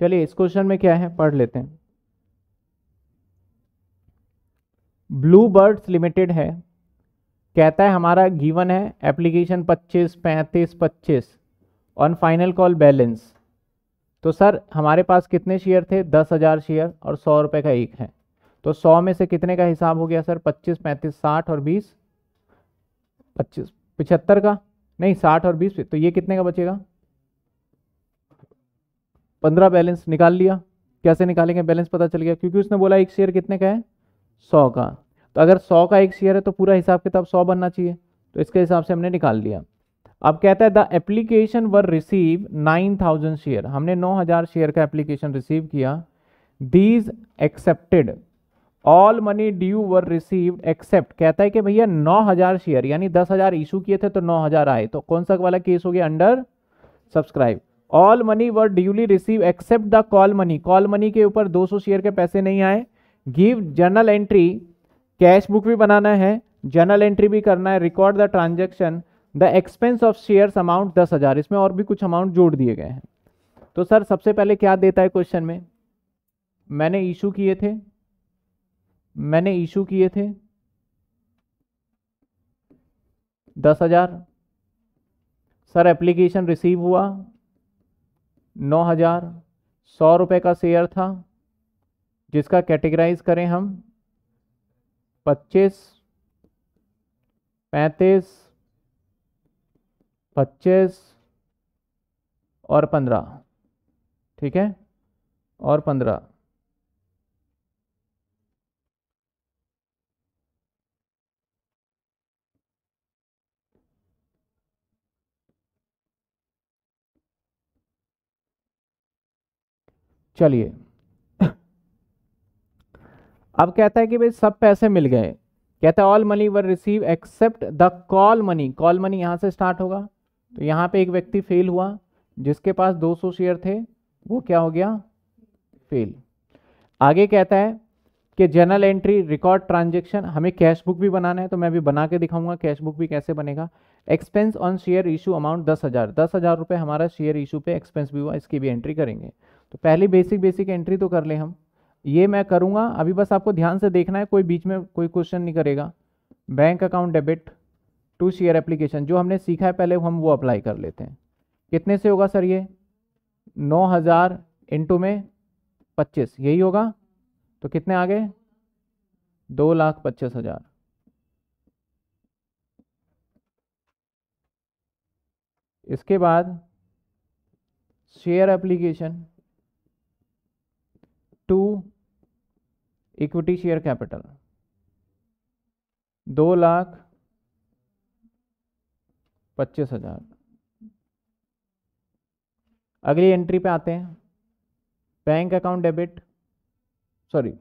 चलिए इस क्वेश्चन में क्या है पढ़ लेते हैं ब्लू बर्ड्स लिमिटेड है कहता है हमारा गिवन है application 25 35 25 on final call balance तो सर हमारे पास कितने शेयर थे दस हज़ार शेयर और सौ रुपये का एक है तो सौ में से कितने का हिसाब हो गया सर पच्चीस पैंतीस साठ और बीस पच्चीस पिछहत्तर का नहीं साठ और बीस तो ये कितने का बचेगा पंद्रह बैलेंस निकाल लिया कैसे निकालेंगे बैलेंस पता चल गया क्योंकि उसने बोला एक शेयर कितने का है सौ का तो अगर सौ का एक शेयर है तो पूरा हिसाब किताब सौ बनना चाहिए तो इसके हिसाब से हमने निकाल लिया अब कहता है the application were receive nine thousand share हमने नौ हज़ार शेयर का एप्लीकेशन रिसीव किया these accepted all money due were receive accept कहता है कि भैया नौ हज़ार शेयर यानी दस हज़ार इशू किए थे तो नौ हज़ार आए तो कौन सा वाला केस हो गया under subscribe all money were duly receive accept the call money call money के ऊपर 200 शेयर के पैसे नहीं आए give journal entry cash book भी बनाना है जर्नल एंट्री भी करना है record the transaction the expense of shares amount दस हज़ार इसमें और भी कुछ अमाउंट जोड़ दिए गए हैं तो सर सबसे पहले क्या देता है क्वेश्चन में मैंने इशू किए थे मैंने इशू किए थे दस हज़ार सर एप्लीकेशन रिसीव हुआ नौ हज़ार सौ रुपये का शेयर था जिसका कैटेगराइज करें हम पच्चीस पैंतीस पच्चीस और पंद्रह ठीक है और पंद्रह चलिए अब कहता है कि भाई सब पैसे मिल गए कहता है all money were receive accept the call money call money यहां से स्टार्ट होगा तो यहां पे एक व्यक्ति फेल हुआ जिसके पास 200 शेयर थे वो क्या हो गया फेल आगे कहता है कि जनरल एंट्री रिकॉर्ड ट्रांजेक्शन हमें कैश बुक भी बनाना है तो मैं भी बना के दिखाऊंगा कैश बुक भी कैसे बनेगा expense on share issue amount दस हज़ार दस हज़ार रुपये हमारा शेयर इशू पे एक्सपेंस भी हुआ इसकी भी एंट्री करेंगे तो पहली बेसिक बेसिक एंट्री तो कर ले हम ये मैं करूँगा अभी बस आपको ध्यान से देखना है कोई बीच में कोई क्वेश्चन नहीं करेगा bank account debit to share application जो हमने सीखा है पहले हम वो अप्लाई कर लेते हैं कितने से होगा सर ये नौ हज़ार इंटू में पच्चीस यही होगा तो कितने आ गए दो लाख पच्चीस हज़ार इसके बाद share application to equity share capital दो लाख पच्चीस हजार अगली एंट्री पे आते हैं bank account debit sorry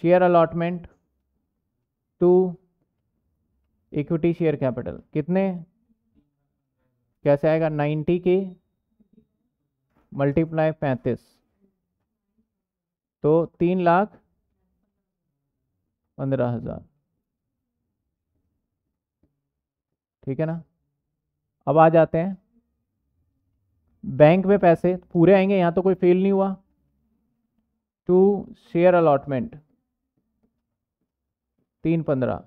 share allotment to equity share capital कितने कैसे आएगा नाइन्टी के मल्टीप्लाई पैंतीस तो तीन लाख पंद्रह हजार ठीक है ना अब आ जाते हैं बैंक में पैसे पूरे आएंगे यहां तो कोई फेल नहीं हुआ टू शेयर अलॉटमेंट तीन पंद्रह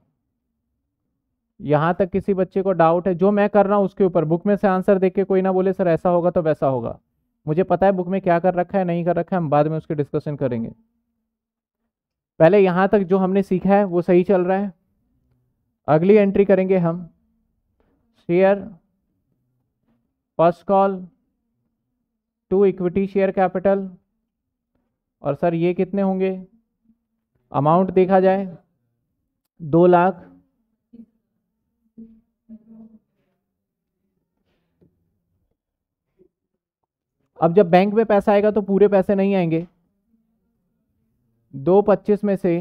यहां तक किसी बच्चे को डाउट है जो मैं कर रहा हूं उसके ऊपर बुक में से आंसर देख के कोई ना बोले सर ऐसा होगा तो वैसा होगा मुझे पता है बुक में क्या कर रखा है नहीं कर रखा है हम बाद में उसके डिस्कशन करेंगे पहले यहाँ तक जो हमने सीखा है वो सही चल रहा है अगली एंट्री करेंगे हम share first call to equity share capital और सर ये कितने होंगे अमाउंट देखा जाए दो लाख अब जब बैंक में पैसा आएगा तो पूरे पैसे नहीं आएंगे दो पच्चीस में से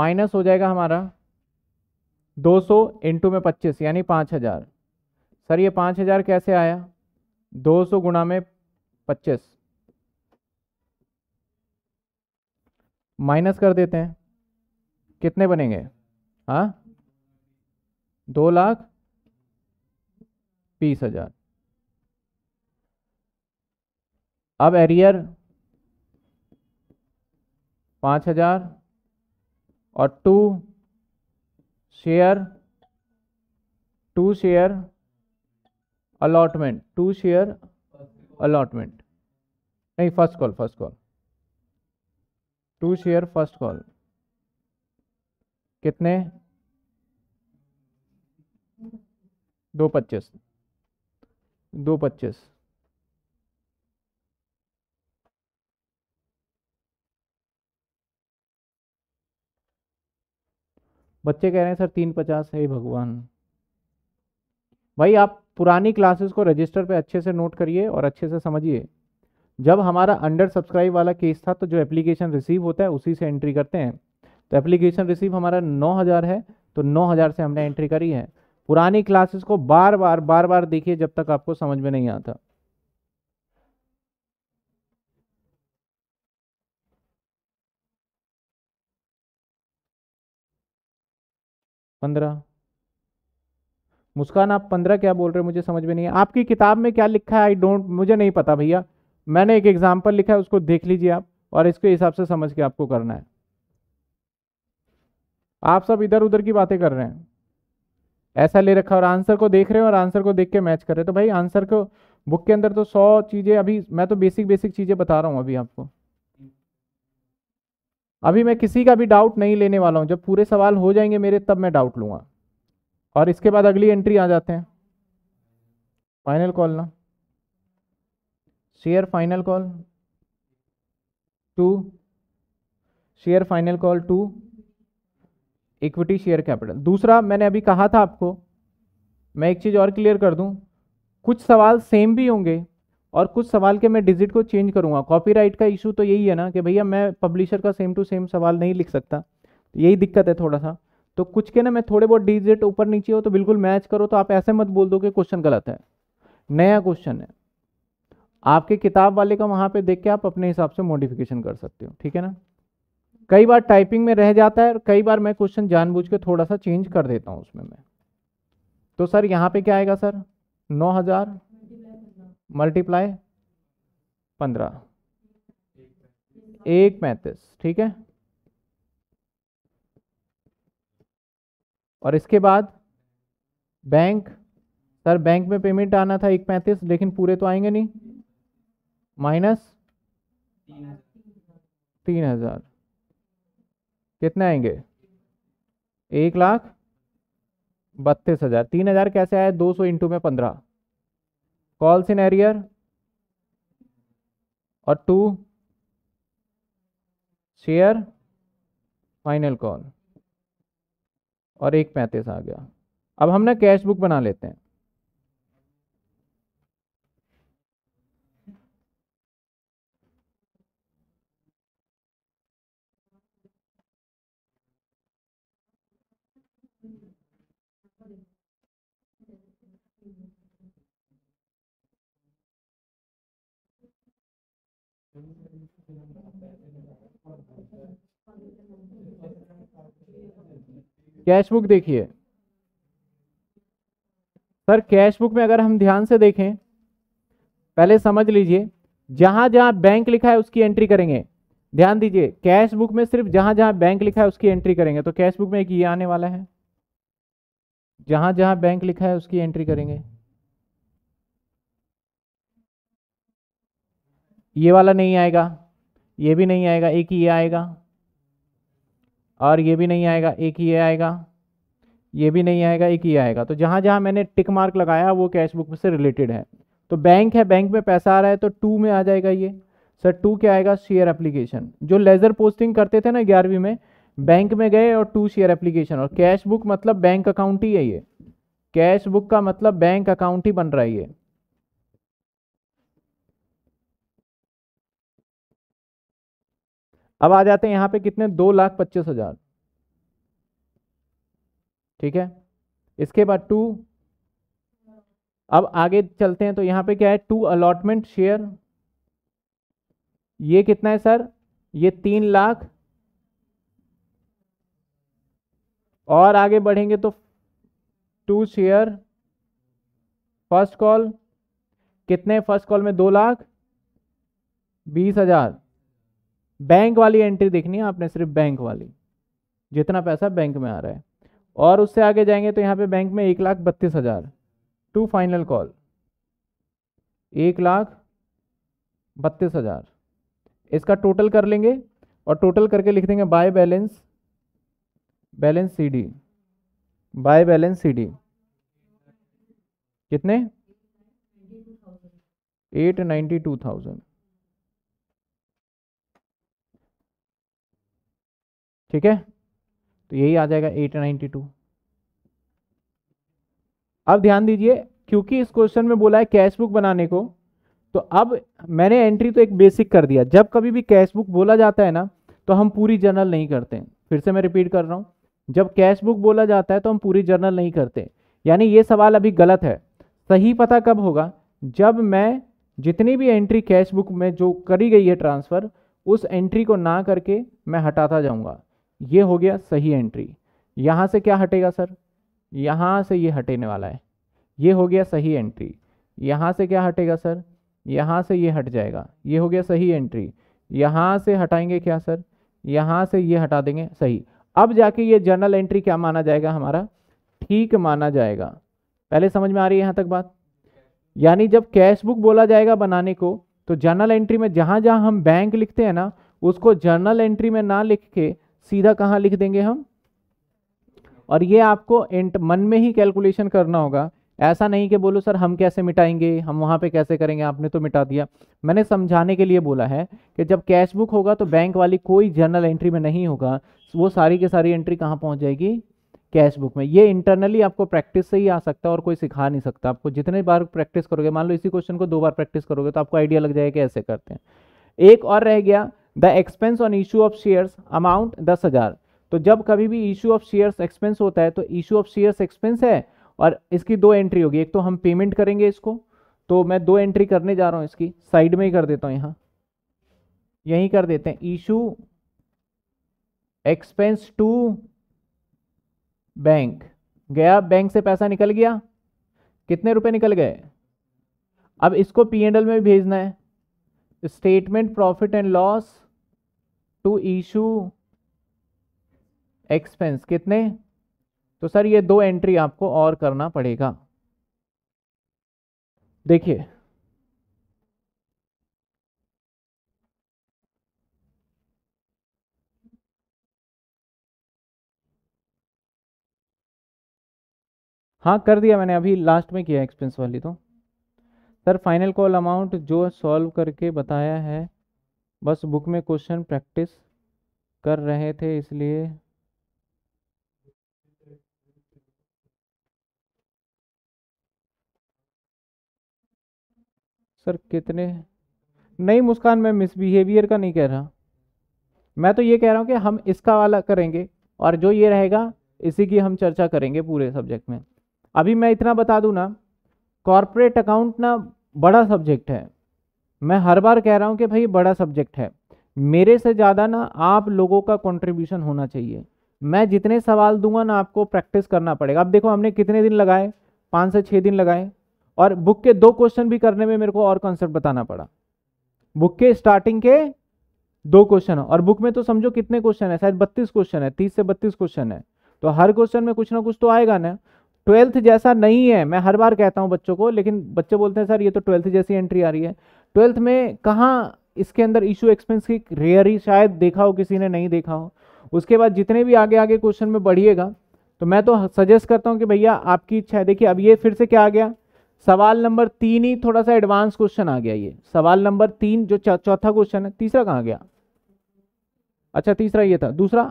माइनस हो जाएगा हमारा दो सौ इंटू में पच्चीस यानी पाँच हज़ार सर ये पाँच हज़ार कैसे आया दो सौ गुणा में पच्चीस माइनस कर देते हैं कितने बनेंगे हाँ दो लाख बीस हज़ार अब एरियर पाँच हजार और to share to share allotment to share allotment नहीं first call first call to share first call कितने दो पच्चीस दो पच्चीस बच्चे कह रहे हैं सर तीन पचास है भगवान भाई आप पुरानी क्लासेस को रजिस्टर पे अच्छे से नोट करिए और अच्छे से समझिए जब हमारा अंडर सब्सक्राइब वाला केस था तो जो एप्लीकेशन रिसीव होता है उसी से एंट्री करते हैं तो एप्लीकेशन रिसीव हमारा नौ हज़ार है तो नौ हज़ार से हमने एंट्री करी है पुरानी क्लासेस को बार बार बार बार देखिए जब तक आपको समझ में नहीं आता पंद्रह मुस्कान आप पंद्रह क्या बोल रहे हो मुझे समझ में नहीं है आपकी किताब में क्या लिखा है आई डोंट मुझे नहीं पता भैया मैंने एक एग्जाम्पल लिखा है उसको देख लीजिए आप और इसके हिसाब से समझ के आपको करना है आप सब इधर उधर की बातें कर रहे हैं ऐसा ले रखा और आंसर को देख रहे हो और आंसर को देख के मैच कर रहे हो तो भाई आंसर को बुक के अंदर तो सौ चीज़ें अभी मैं तो बेसिक बेसिक चीज़ें बता रहा हूँ अभी आपको अभी मैं किसी का भी डाउट नहीं लेने वाला हूँ जब पूरे सवाल हो जाएंगे मेरे तब मैं डाउट लूंगा और इसके बाद अगली एंट्री आ जाते हैं फाइनल कॉल ना share final call to share final call to equity share capital दूसरा मैंने अभी कहा था आपको मैं एक चीज़ और क्लियर कर दूं कुछ सवाल सेम भी होंगे और कुछ सवाल के मैं डिजिट को चेंज करूँगा कॉपीराइट का इशू तो यही है ना कि भैया मैं पब्लिशर का सेम टू सेम सवाल नहीं लिख सकता यही दिक्कत है थोड़ा सा तो कुछ के ना मैं थोड़े बहुत डिजिट ऊपर नीचे हो तो बिल्कुल मैच करो तो आप ऐसे मत बोल दो कि क्वेश्चन गलत है नया क्वेश्चन है आपके किताब वाले का वहाँ पर देख के आप अपने हिसाब से मॉडिफिकेशन कर सकते हो ठीक है ना कई बार टाइपिंग में रह जाता है और कई बार मैं क्वेश्चन जानबूझ के थोड़ा सा चेंज कर देता हूँ उसमें मैं तो सर यहाँ पे क्या आएगा सर नौ हज़ार मल्टीप्लाई पंद्रह एक पैंतीस ठीक है और इसके बाद बैंक सर बैंक में पेमेंट आना था एक पैंतीस लेकिन पूरे तो आएंगे नहीं माइनस तीन हजार कितने आएंगे एक लाख बत्तीस हजार तीन हजार कैसे आया दो सौ इंटू में पंद्रह कॉल इन एरियर और टू शेयर फाइनल कॉल और एक पैंतीस आ गया अब हम ना कैश बुक बना लेते हैं कैश बुक देखिए सर कैश बुक में अगर हम ध्यान से देखें पहले समझ लीजिए जहां जहां बैंक लिखा है उसकी एंट्री करेंगे ध्यान दीजिए कैश बुक में सिर्फ जहां जहां बैंक लिखा है उसकी एंट्री करेंगे तो कैश बुक में एक ये आने वाला है जहां जहां बैंक लिखा है उसकी एंट्री करेंगे ये वाला नहीं आएगा ये भी नहीं आएगा एक ही ये आएगा और ये भी नहीं आएगा एक ही ये आएगा ये भी नहीं आएगा एक ही आएगा तो जहाँ जहाँ मैंने टिक मार्क लगाया वो कैश बुक से रिलेटेड है तो बैंक है बैंक में पैसा आ रहा है तो टू में आ जाएगा ये सर टू क्या आएगा शेयर एप्लीकेशन जो लेजर पोस्टिंग करते थे ना ग्यारहवीं में बैंक में गए और टू शेयर एप्लीकेशन और कैश बुक मतलब बैंक अकाउंट ही है ये कैश बुक का मतलब बैंक अकाउंट ही बन रहा है ये अब आ जाते हैं यहां पे कितने दो लाख पच्चीस हजार ठीक है इसके बाद टू अब आगे चलते हैं तो यहां पे क्या है टू अलॉटमेंट शेयर ये कितना है सर ये तीन लाख और आगे बढ़ेंगे तो टू शेयर फर्स्ट कॉल कितने फर्स्ट कॉल में दो लाख बीस हजार बैंक वाली एंट्री देखनी है आपने सिर्फ बैंक वाली जितना पैसा बैंक में आ रहा है और उससे आगे जाएंगे तो यहाँ पे बैंक में एक लाख बत्तीस हज़ार टू फाइनल कॉल एक लाख बत्तीस हज़ार इसका टोटल कर लेंगे और टोटल करके लिख देंगे by balance balance C D by balance C D कितने एट नाइन्टी टू थाउजेंड ठीक है तो यही आ जाएगा एट नाइन्टी टू अब ध्यान दीजिए क्योंकि इस क्वेश्चन में बोला है कैश बुक बनाने को तो अब मैंने एंट्री तो एक बेसिक कर दिया जब कभी भी कैश बुक बोला जाता है ना तो हम पूरी जर्नल नहीं करते फिर से मैं रिपीट कर रहा हूँ जब कैश बुक बोला जाता है तो हम पूरी जर्नल नहीं करते यानी ये सवाल अभी गलत है सही पता कब होगा जब मैं जितनी भी एंट्री कैश बुक में जो करी गई है ट्रांसफ़र उस एंट्री को ना करके मैं हटाता जाऊँगा ये हो गया सही एंट्री यहाँ से क्या हटेगा सर यहाँ से ये हटेने वाला है ये हो गया सही एंट्री यहाँ से क्या हटेगा सर यहाँ से ये हट जाएगा ये हो गया सही एंट्री यहाँ से हटाएंगे क्या सर यहाँ से ये हटा देंगे सही अब जाके ये जर्नल एंट्री क्या माना जाएगा हमारा ठीक माना जाएगा पहले समझ में आ रही है यहाँ तक बात यानी जब कैश बुक बोला जाएगा बनाने को तो जर्नल एंट्री में जहाँ जहाँ हम बैंक लिखते हैं ना उसको जर्नल एंट्री में ना लिख के सीधा कहाँ लिख देंगे हम और ये आपको इंट मन में ही कैलकुलेशन करना होगा ऐसा नहीं कि बोलो सर हम कैसे मिटाएंगे हम वहाँ पे कैसे करेंगे आपने तो मिटा दिया मैंने समझाने के लिए बोला है कि जब कैश बुक होगा तो बैंक वाली कोई जर्नल एंट्री में नहीं होगा वो सारी की सारी एंट्री कहाँ पहुँच जाएगी कैश बुक में ये इंटरनली आपको प्रैक्टिस से ही आ सकता है और कोई सिखा नहीं सकता आपको जितने बार प्रैक्टिस करोगे मान लो इसी क्वेश्चन को दो बार प्रैक्टिस करोगे तो आपको आइडिया लग जाएगा कि ऐसे करते हैं एक और रह गया the expense on issue of shares amount दस हज़ार तो जब कभी भी इशू ऑफ शेयर्स एक्सपेंस होता है तो इशू ऑफ शेयर्स एक्सपेंस है और इसकी दो एंट्री होगी एक तो हम पेमेंट करेंगे इसको तो मैं दो एंट्री करने जा रहा हूँ इसकी साइड में ही कर देता हूँ यहाँ यहीं कर देते हैं इशू एक्सपेंस टू बैंक गया बैंक से पैसा निकल गया कितने रुपए निकल गए अब इसको पी एंड एल में भेजना है statement profit and loss to issue expense कितने तो सर ये दो एंट्री आपको और करना पड़ेगा देखिए हाँ कर दिया मैंने अभी लास्ट में किया एक्सपेंस वाली तो सर फाइनल कॉल अमाउंट जो सॉल्व करके बताया है बस बुक में क्वेश्चन प्रैक्टिस कर रहे थे इसलिए सर कितने नहीं मुस्कान मैं मिसबिहेवियर का नहीं कह रहा मैं तो ये कह रहा हूँ कि हम इसका वाला करेंगे और जो ये रहेगा इसी की हम चर्चा करेंगे पूरे सब्जेक्ट में अभी मैं इतना बता दूँ ना कॉरपोरेट अकाउंट ना बड़ा सब्जेक्ट है मैं हर बार कह रहा हूँ कि भाई बड़ा सब्जेक्ट है मेरे से ज़्यादा ना आप लोगों का कंट्रीब्यूशन होना चाहिए मैं जितने सवाल दूंगा ना आपको प्रैक्टिस करना पड़ेगा अब देखो हमने कितने दिन लगाए पाँच से छः दिन लगाए और बुक के दो क्वेश्चन भी करने में मेरे को और कॉन्सेप्ट बताना पड़ा बुक के स्टार्टिंग के दो क्वेश्चन और बुक में तो समझो कितने क्वेश्चन है शायद बत्तीस क्वेश्चन है तीस से बत्तीस क्वेश्चन है तो हर क्वेश्चन में कुछ ना कुछ तो आएगा ना ट्वेल्थ जैसा नहीं है मैं हर बार कहता हूँ बच्चों को लेकिन बच्चे बोलते हैं सर ये तो ट्वेल्थ जैसी एंट्री आ रही है ट्वेल्थ में कहाँ इसके अंदर इशू एक्सपेंस की रेयरी शायद देखा हो किसी ने नहीं देखा हो उसके बाद जितने भी आगे आगे क्वेश्चन में बढ़िएगा तो मैं तो सजेस्ट करता हूँ कि भैया आपकी इच्छा है देखिए अब ये फिर से क्या आ गया सवाल नंबर तीन ही थोड़ा सा एडवांस क्वेश्चन आ गया ये सवाल नंबर तीन जो चौथा क्वेश्चन है तीसरा कहाँ गया अच्छा तीसरा ये था दूसरा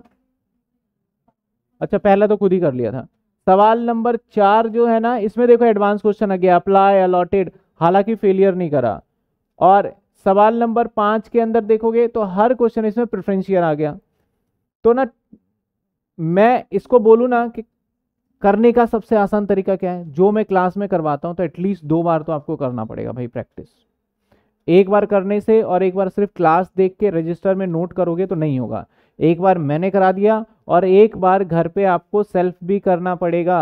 अच्छा पहला तो खुद ही कर लिया था सवाल नंबर चार जो है ना इसमें देखो एडवांस क्वेश्चन आ गया अप्लाई अलॉटेड हालांकि फेलियर नहीं करा और सवाल नंबर पाँच के अंदर देखोगे तो हर क्वेश्चन इसमें प्रेफरेंशियल आ गया तो ना मैं इसको बोलूँ ना कि करने का सबसे आसान तरीका क्या है जो मैं क्लास में करवाता हूँ तो एटलीस्ट दो बार तो आपको करना पड़ेगा भाई प्रैक्टिस एक बार करने से और एक बार सिर्फ क्लास देख के रजिस्टर में नोट करोगे तो नहीं होगा एक बार मैंने करा दिया और एक बार घर पे आपको सेल्फ भी करना पड़ेगा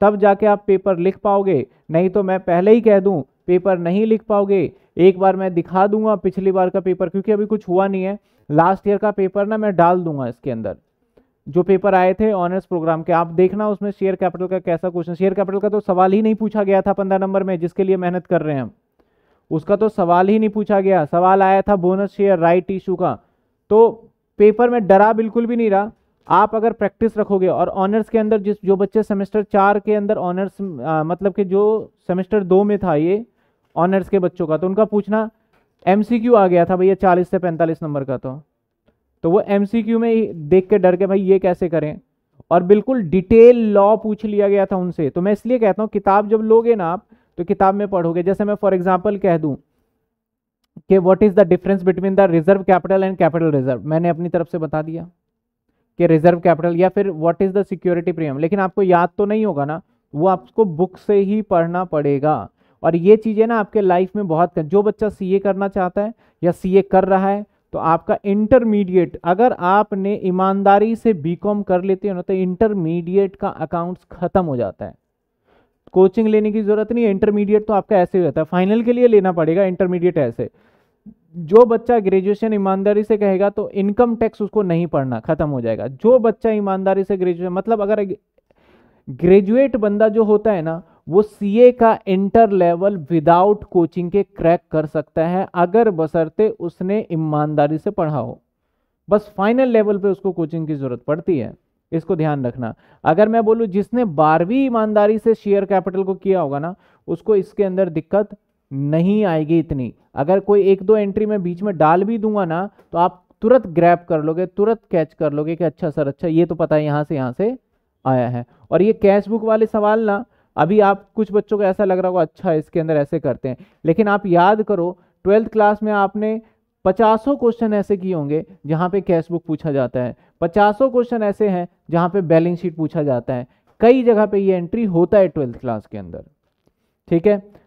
तब जाके आप पेपर लिख पाओगे नहीं तो मैं पहले ही कह दूं पेपर नहीं लिख पाओगे एक बार मैं दिखा दूंगा पिछली बार का पेपर क्योंकि अभी कुछ हुआ नहीं है लास्ट ईयर का पेपर ना मैं डाल दूंगा इसके अंदर जो पेपर आए थे ऑनर्स प्रोग्राम के आप देखना उसमें शेयर कैपिटल का कैसा क्वेश्चन शेयर कैपिटल का तो सवाल ही नहीं पूछा गया था पंद्रह नंबर में जिसके लिए मेहनत कर रहे हैं हम उसका तो सवाल ही नहीं पूछा गया सवाल आया था बोनस शेयर राइट इशू का तो पेपर में डरा बिल्कुल भी नहीं रहा आप अगर प्रैक्टिस रखोगे और ऑनर्स के अंदर जिस जो बच्चे सेमेस्टर चार के अंदर ऑनर्स मतलब कि जो सेमेस्टर दो में था ये ऑनर्स के बच्चों का तो उनका पूछना एम आ गया था भैया चालीस से पैंतालीस नंबर का तो तो वो एम में देख के डर के भाई ये कैसे करें और बिल्कुल डिटेल लॉ पूछ लिया गया था उनसे तो मैं इसलिए कहता हूँ किताब जब लोगे ना आप तो किताब में पढ़ोगे जैसे मैं फॉर एग्जाम्पल कह दूँ कि what is the difference between the reserve capital and capital reserve मैंने अपनी तरफ से बता दिया कि रिजर्व कैपिटल या फिर what is the security premium लेकिन आपको याद तो नहीं होगा ना वो आपको बुक से ही पढ़ना पड़ेगा और ये चीज़ें ना आपके लाइफ में बहुत कर, जो बच्चा सीए करना चाहता है या सीए कर रहा है तो आपका इंटरमीडिएट अगर आपने ईमानदारी से बीकॉम कर लेते हो ना तो इंटरमीडिएट का अकाउंट्स ख़त्म हो जाता है कोचिंग लेने की ज़रूरत नहीं है इंटरमीडिएट तो आपका ऐसे ही रहता है फाइनल के लिए लेना पड़ेगा इंटरमीडिएट ऐसे जो बच्चा ग्रेजुएशन ईमानदारी से कहेगा तो इनकम टैक्स उसको नहीं पढ़ना ख़त्म हो जाएगा जो बच्चा ईमानदारी से ग्रेजुएशन मतलब अगर ग्रेजुएट बंदा जो होता है ना वो ए का इंटर लेवल विदाउट कोचिंग के क्रैक कर सकता है अगर बसरते उसने ईमानदारी से पढ़ा हो बस फाइनल लेवल पे उसको कोचिंग की ज़रूरत पड़ती है इसको ध्यान रखना अगर मैं बोलूँ जिसने बारहवीं ईमानदारी से शेयर कैपिटल को किया होगा ना उसको इसके अंदर दिक्कत नहीं आएगी इतनी अगर कोई एक दो एंट्री में बीच में डाल भी दूंगा ना तो आप तुरंत ग्रैप कर लोगे तुरंत कैच कर लोगे कि अच्छा सर अच्छा ये तो पता है यहाँ से यहाँ से आया है और ये कैश बुक वाले सवाल ना अभी आप कुछ बच्चों को ऐसा लग रहा होगा अच्छा इसके अंदर ऐसे करते हैं लेकिन आप याद करो ट्वेल्थ क्लास में आपने पचासों क्वेश्चन ऐसे किए होंगे जहाँ पे कैश बुक पूछा जाता है पचासों क्वेश्चन ऐसे हैं जहाँ पे बैलेंस शीट पूछा जाता है कई जगह पे ये एंट्री होता है ट्वेल्थ क्लास के अंदर ठीक है